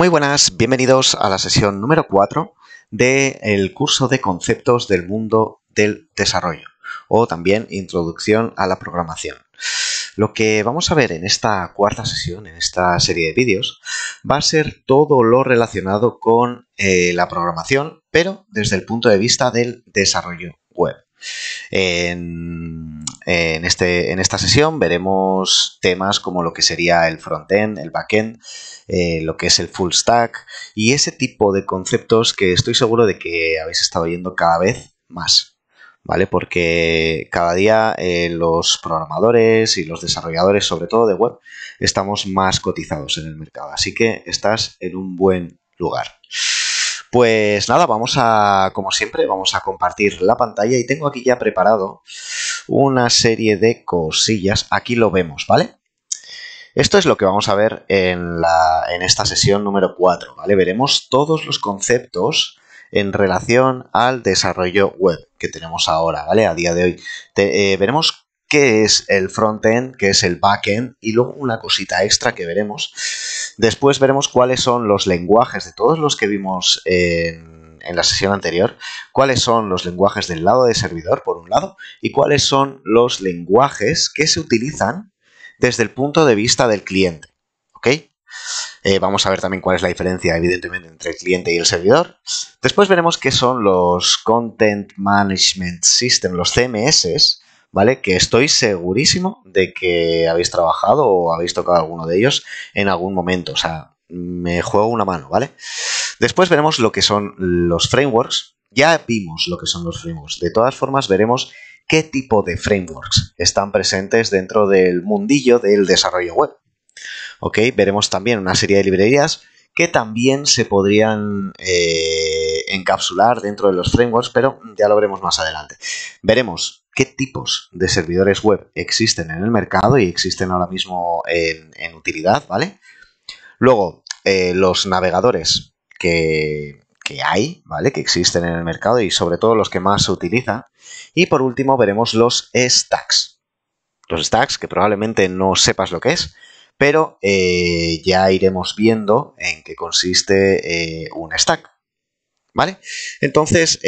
Muy buenas, bienvenidos a la sesión número 4 del curso de conceptos del mundo del desarrollo o también introducción a la programación. Lo que vamos a ver en esta cuarta sesión, en esta serie de vídeos, va a ser todo lo relacionado con eh, la programación, pero desde el punto de vista del desarrollo web. En en, este, en esta sesión veremos temas como lo que sería el front-end, el back-end, eh, lo que es el full stack y ese tipo de conceptos que estoy seguro de que habéis estado oyendo cada vez más. ¿Vale? Porque cada día eh, los programadores y los desarrolladores, sobre todo de web, estamos más cotizados en el mercado. Así que estás en un buen lugar. Pues nada, vamos a, como siempre, vamos a compartir la pantalla y tengo aquí ya preparado una serie de cosillas. Aquí lo vemos, ¿vale? Esto es lo que vamos a ver en, la, en esta sesión número 4, ¿vale? Veremos todos los conceptos en relación al desarrollo web que tenemos ahora, ¿vale? A día de hoy. Eh, veremos qué es el front-end, qué es el backend y luego una cosita extra que veremos. Después veremos cuáles son los lenguajes de todos los que vimos en en la sesión anterior, cuáles son los lenguajes del lado de servidor, por un lado, y cuáles son los lenguajes que se utilizan desde el punto de vista del cliente. ¿Ok? Eh, vamos a ver también cuál es la diferencia, evidentemente, entre el cliente y el servidor. Después veremos qué son los Content Management System, los CMS, ¿vale? Que estoy segurísimo de que habéis trabajado o habéis tocado alguno de ellos en algún momento. O sea, me juego una mano, ¿vale? Después veremos lo que son los frameworks. Ya vimos lo que son los frameworks. De todas formas, veremos qué tipo de frameworks están presentes dentro del mundillo del desarrollo web. ¿Ok? Veremos también una serie de librerías que también se podrían eh, encapsular dentro de los frameworks, pero ya lo veremos más adelante. Veremos qué tipos de servidores web existen en el mercado y existen ahora mismo en, en utilidad, ¿vale? Luego, eh, los navegadores que, hay, ¿vale? Que existen en el mercado y sobre todo los que más se utilizan. Y por último veremos los stacks. Los stacks que probablemente no sepas lo que es, pero eh, ya iremos viendo en qué consiste eh, un stack. ¿Vale? Entonces,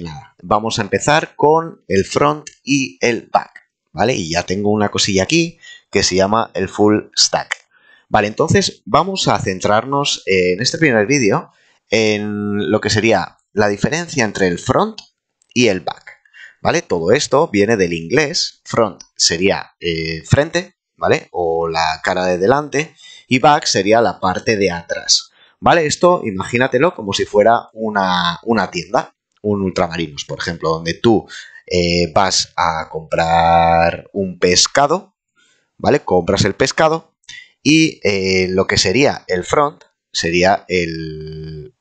nada, vamos a empezar con el front y el back. ¿Vale? Y ya tengo una cosilla aquí que se llama el full stack. Vale, entonces vamos a centrarnos eh, en este primer vídeo en lo que sería la diferencia entre el front y el back. ¿Vale? Todo esto viene del inglés. Front sería eh, frente, ¿vale? O la cara de delante. Y back sería la parte de atrás. ¿Vale? Esto imagínatelo como si fuera una, tienda, un ultramarinos, por ejemplo, donde tú eh, vas a comprar un pescado, ¿vale? Compras el pescado y eh, lo que sería el front sería el,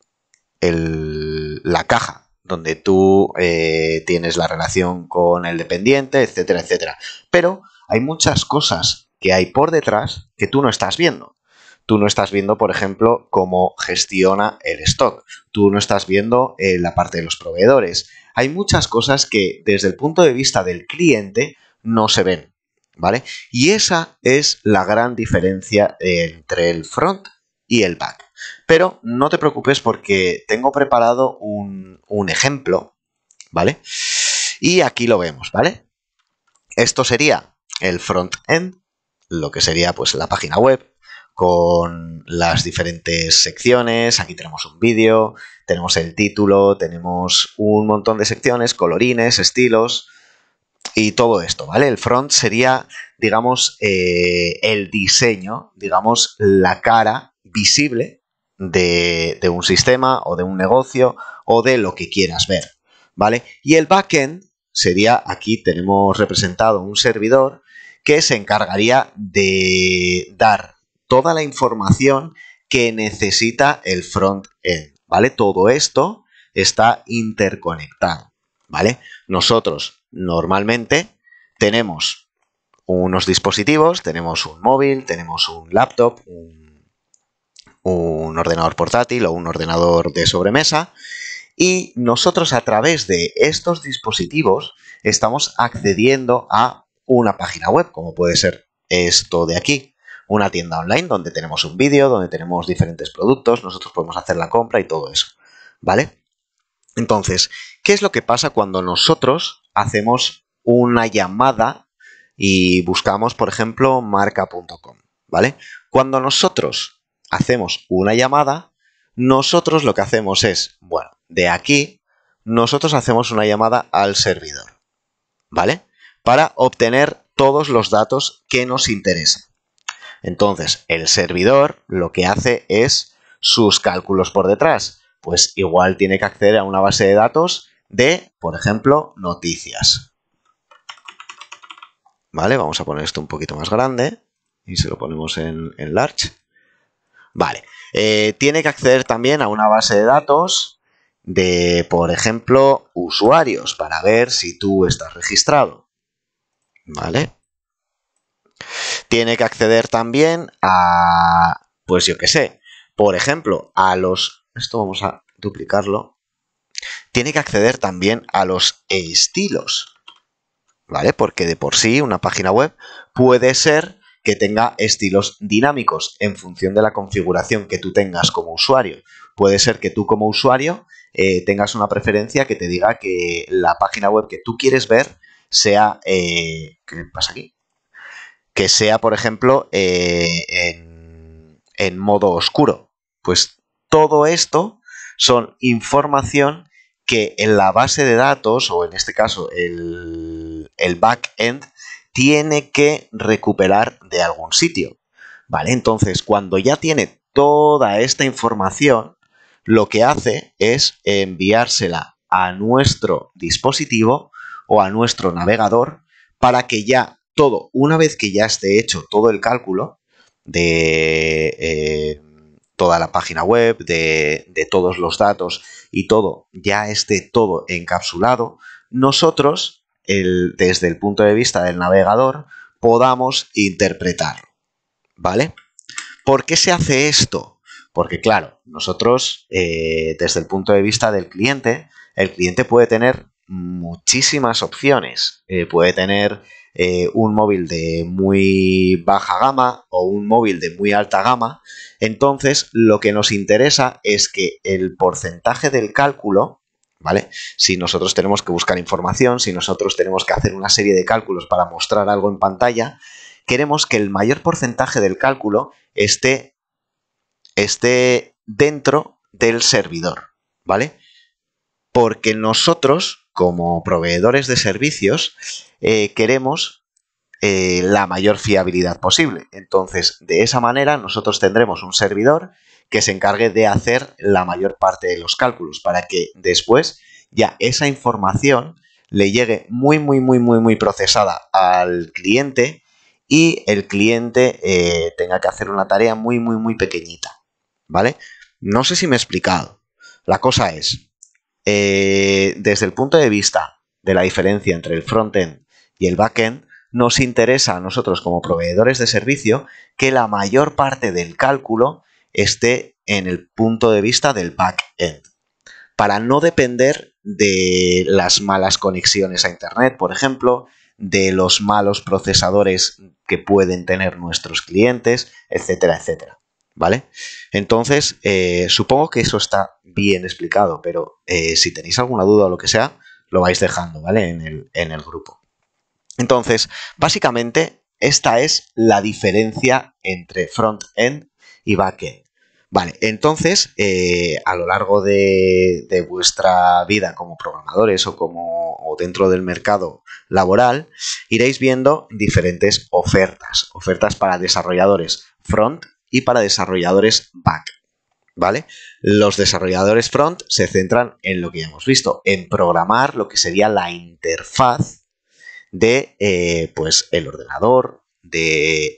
la caja donde tú eh, tienes la relación con el dependiente, etcétera, etcétera. Pero hay muchas cosas que hay por detrás que tú no estás viendo. Tú no estás viendo, por ejemplo, cómo gestiona el stock. Tú no estás viendo eh, la parte de los proveedores. Hay muchas cosas que desde el punto de vista del cliente no se ven. ¿vale? Y esa es la gran diferencia entre el front y el back. Pero no te preocupes porque tengo preparado un, ejemplo, ¿vale? Y aquí lo vemos, ¿vale? Esto sería el front-end, lo que sería pues la página web, con las diferentes secciones. Aquí tenemos un vídeo, tenemos el título, tenemos un montón de secciones, colorines, estilos, y todo esto, ¿vale? El front sería, digamos, eh, el diseño, digamos, la cara visible de, de, un sistema o de un negocio o de lo que quieras ver, ¿vale? Y el backend sería, aquí tenemos representado un servidor que se encargaría de dar toda la información que necesita el front-end, ¿vale? Todo esto está interconectado, ¿vale? Nosotros normalmente tenemos unos dispositivos, tenemos un móvil, tenemos un laptop, un, ordenador portátil o un ordenador de sobremesa y nosotros a través de estos dispositivos estamos accediendo a una página web, como puede ser esto de aquí, una tienda online donde tenemos un vídeo, donde tenemos diferentes productos, nosotros podemos hacer la compra y todo eso, ¿vale? Entonces, ¿qué es lo que pasa cuando nosotros hacemos una llamada y buscamos, por ejemplo, marca.com, ¿vale? Cuando nosotros hacemos una llamada, nosotros lo que hacemos es, bueno, de aquí, nosotros hacemos una llamada al servidor, ¿vale? Para obtener todos los datos que nos interesan. Entonces, el servidor lo que hace es sus cálculos por detrás. Pues igual tiene que acceder a una base de datos de, por ejemplo, noticias. Vale, vamos a poner esto un poquito más grande y se lo ponemos en, large. Vale, eh, tiene que acceder también a una base de datos de, por ejemplo, usuarios para ver si tú estás registrado. Vale. Tiene que acceder también a, pues yo qué sé, por ejemplo, a los... Esto vamos a duplicarlo tiene que acceder también a los estilos. ¿Vale? Porque de por sí una página web puede ser que tenga estilos dinámicos en función de la configuración que tú tengas como usuario. Puede ser que tú como usuario eh, tengas una preferencia que te diga que la página web que tú quieres ver sea... Eh, ¿Qué pasa aquí? Que sea, por ejemplo, eh, en, en modo oscuro. Pues todo esto son información que en la base de datos, o en este caso el, back backend, tiene que recuperar de algún sitio. ¿Vale? Entonces, cuando ya tiene toda esta información, lo que hace es enviársela a nuestro dispositivo o a nuestro navegador para que ya todo, una vez que ya esté hecho todo el cálculo de, eh, toda la página web, de, todos los datos y todo, ya esté todo encapsulado, nosotros, desde el punto de vista del navegador, podamos interpretarlo. ¿Vale? ¿Por qué se hace esto? Porque claro, nosotros, eh, desde el punto de vista del cliente, el cliente puede tener muchísimas opciones. Eh, puede tener eh, un móvil de muy baja gama o un móvil de muy alta gama. Entonces, lo que nos interesa es que el porcentaje del cálculo, ¿vale? Si nosotros tenemos que buscar información, si nosotros tenemos que hacer una serie de cálculos para mostrar algo en pantalla, queremos que el mayor porcentaje del cálculo esté, esté dentro del servidor, ¿vale? Porque nosotros como proveedores de servicios, eh, queremos eh, la mayor fiabilidad posible. Entonces, de esa manera, nosotros tendremos un servidor que se encargue de hacer la mayor parte de los cálculos para que después ya esa información le llegue muy, muy, muy, muy, muy procesada al cliente y el cliente eh, tenga que hacer una tarea muy, muy, muy pequeñita. ¿Vale? No sé si me he explicado. La cosa es, eh, desde el punto de vista de la diferencia entre el frontend y el backend, nos interesa a nosotros como proveedores de servicio que la mayor parte del cálculo esté en el punto de vista del backend, para no depender de las malas conexiones a Internet, por ejemplo, de los malos procesadores que pueden tener nuestros clientes, etcétera, etcétera. ¿vale? Entonces, eh, supongo que eso está bien explicado, pero eh, si tenéis alguna duda o lo que sea, lo vais dejando, ¿vale? En el, grupo. Entonces, básicamente, esta es la diferencia entre front-end y back-end. Vale, entonces, eh, a lo largo de, vuestra vida como programadores o como dentro del mercado laboral, iréis viendo diferentes ofertas. Ofertas para desarrolladores front y para desarrolladores back. ¿Vale? Los desarrolladores front se centran en lo que ya hemos visto, en programar lo que sería la interfaz de eh, pues el ordenador, de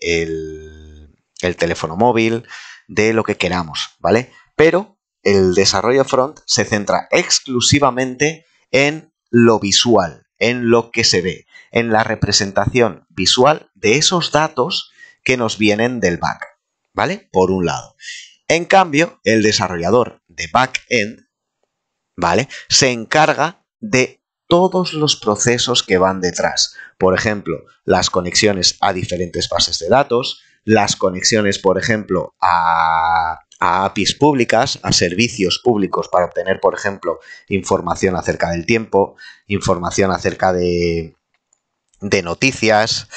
el teléfono móvil, de lo que queramos, ¿vale? Pero el desarrollo front se centra exclusivamente en lo visual, en lo que se ve, en la representación visual de esos datos que nos vienen del back. ¿vale? Por un lado. En cambio, el desarrollador de backend, ¿vale? Se encarga de todos los procesos que van detrás. Por ejemplo, las conexiones a diferentes bases de datos, las conexiones, por ejemplo, a, APIs públicas, a servicios públicos para obtener, por ejemplo, información acerca del tiempo, información acerca de, noticias,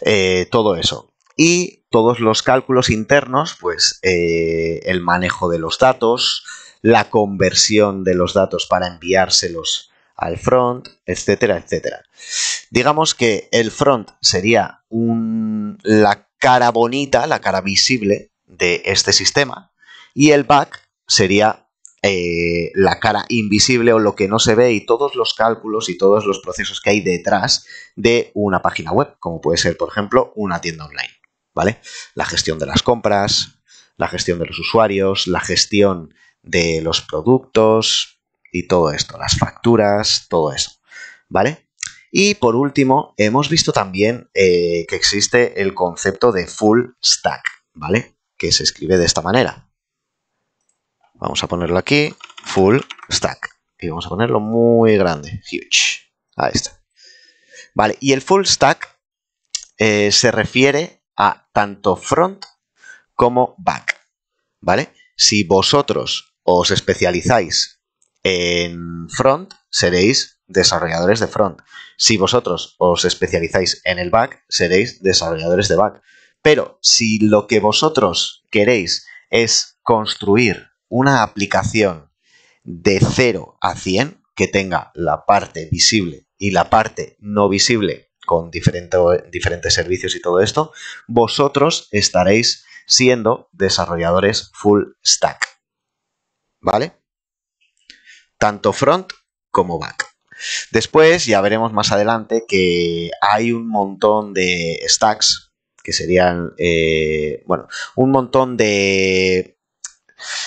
eh, todo eso y todos los cálculos internos, pues eh, el manejo de los datos, la conversión de los datos para enviárselos al front, etcétera, etcétera. Digamos que el front sería la cara bonita, la cara visible de este sistema y el back sería eh, la cara invisible o lo que no se ve y todos los cálculos y todos los procesos que hay detrás de una página web, como puede ser, por ejemplo, una tienda online. ¿vale? La gestión de las compras, la gestión de los usuarios, la gestión de los productos y todo esto, las facturas, todo eso, ¿vale? Y por último, hemos visto también eh, que existe el concepto de full stack, ¿vale? Que se escribe de esta manera. Vamos a ponerlo aquí, full stack. Y vamos a ponerlo muy grande, huge. Ahí está. Vale, y el full stack eh, se refiere a tanto front como back. ¿Vale? Si vosotros os especializáis en front, seréis desarrolladores de front. Si vosotros os especializáis en el back, seréis desarrolladores de back. Pero si lo que vosotros queréis es construir una aplicación de 0 a 100 que tenga la parte visible y la parte no visible con diferentes servicios y todo esto, vosotros estaréis siendo desarrolladores full stack. ¿Vale? Tanto front como back. Después ya veremos más adelante que hay un montón de stacks, que serían, eh, bueno, un montón de...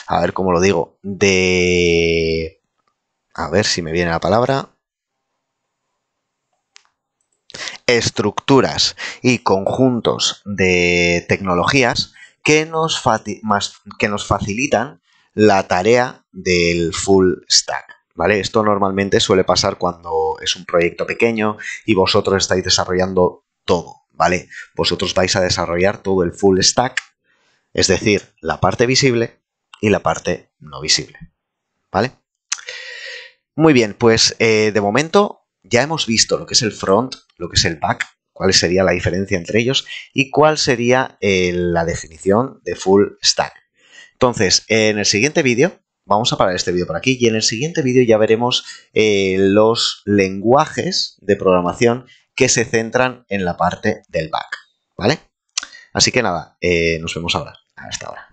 A ver cómo lo digo, de... A ver si me viene la palabra. estructuras y conjuntos de tecnologías que nos, que nos facilitan la tarea del full stack. ¿Vale? Esto normalmente suele pasar cuando es un proyecto pequeño y vosotros estáis desarrollando todo, ¿vale? Vosotros vais a desarrollar todo el full stack, es decir, la parte visible y la parte no visible, ¿vale? Muy bien, pues eh, de momento ya hemos visto lo que es el front, lo que es el back, cuál sería la diferencia entre ellos y cuál sería eh, la definición de full stack. Entonces, en el siguiente vídeo, vamos a parar este vídeo por aquí y en el siguiente vídeo ya veremos eh, los lenguajes de programación que se centran en la parte del back, ¿vale? Así que nada, eh, nos vemos ahora. Hasta ahora.